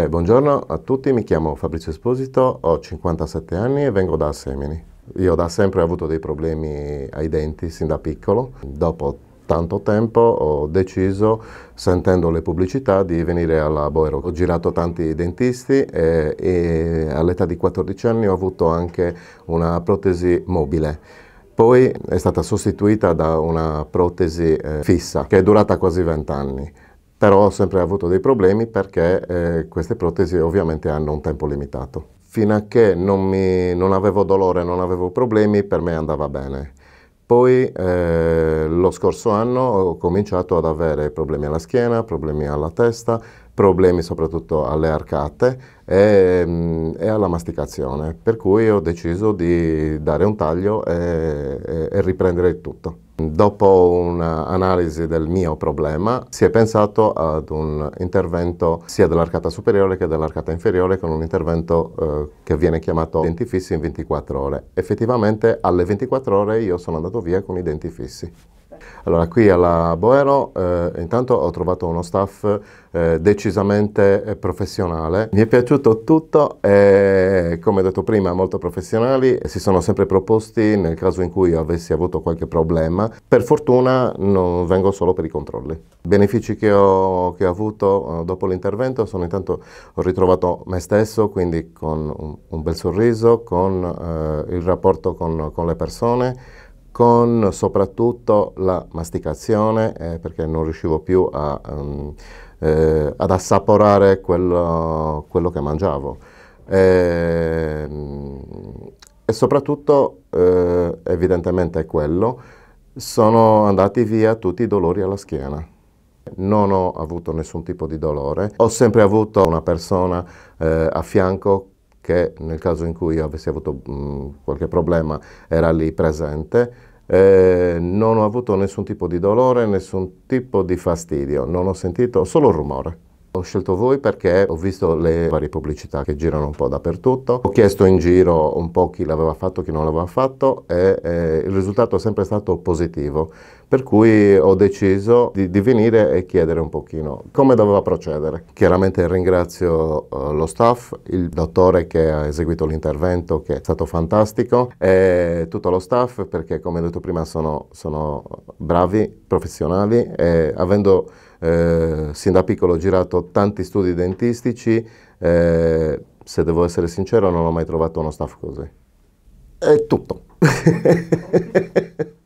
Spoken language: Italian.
Eh, buongiorno a tutti, mi chiamo Fabrizio Esposito, ho 57 anni e vengo da Semini. Io da sempre ho avuto dei problemi ai denti, sin da piccolo. Dopo tanto tempo ho deciso, sentendo le pubblicità, di venire alla Boero. Ho girato tanti dentisti e, eh, e all'età di 14 anni ho avuto anche una protesi mobile poi è stata sostituita da una protesi eh, fissa che è durata quasi 20 anni però ho sempre avuto dei problemi perché eh, queste protesi ovviamente hanno un tempo limitato. Fino a che non, mi, non avevo dolore, non avevo problemi, per me andava bene. Poi eh, lo scorso anno ho cominciato ad avere problemi alla schiena, problemi alla testa, problemi soprattutto alle arcate e, mm, e alla masticazione, per cui ho deciso di dare un taglio e, e, e riprendere il tutto. Dopo un'analisi del mio problema si è pensato ad un intervento sia dell'arcata superiore che dell'arcata inferiore con un intervento eh, che viene chiamato denti fissi in 24 ore. Effettivamente alle 24 ore io sono andato via con i denti fissi. Allora, qui alla Boero eh, intanto ho trovato uno staff eh, decisamente eh, professionale. Mi è piaciuto tutto e, come detto prima, molto professionali. Si sono sempre proposti nel caso in cui avessi avuto qualche problema. Per fortuna non vengo solo per i controlli. I benefici che ho, che ho avuto eh, dopo l'intervento sono intanto ho ritrovato me stesso, quindi con un, un bel sorriso, con eh, il rapporto con, con le persone, con soprattutto la masticazione eh, perché non riuscivo più a, um, eh, ad assaporare quello, quello che mangiavo. E, ehm, e soprattutto, eh, evidentemente quello, sono andati via tutti i dolori alla schiena. Non ho avuto nessun tipo di dolore, ho sempre avuto una persona eh, a fianco che nel caso in cui avessi avuto mh, mm, qualche problema era lì presente. Eh, non ho avuto nessun tipo di dolore, nessun tipo di fastidio, non ho sentito solo rumore. Ho scelto voi perché ho visto le varie pubblicità che girano un po' dappertutto, ho chiesto in giro un po' chi l'aveva fatto, chi non l'aveva fatto e eh, il risultato è sempre stato positivo, per cui ho deciso di, di, venire e chiedere un pochino come doveva procedere. Chiaramente ringrazio eh, lo staff, il dottore che ha eseguito l'intervento che è stato fantastico e tutto lo staff perché come ho detto prima sono, sono bravi, professionali e avendo eh, sin da piccolo ho girato tanti studi dentistici, eh, se devo essere sincero non ho mai trovato uno staff così. È tutto.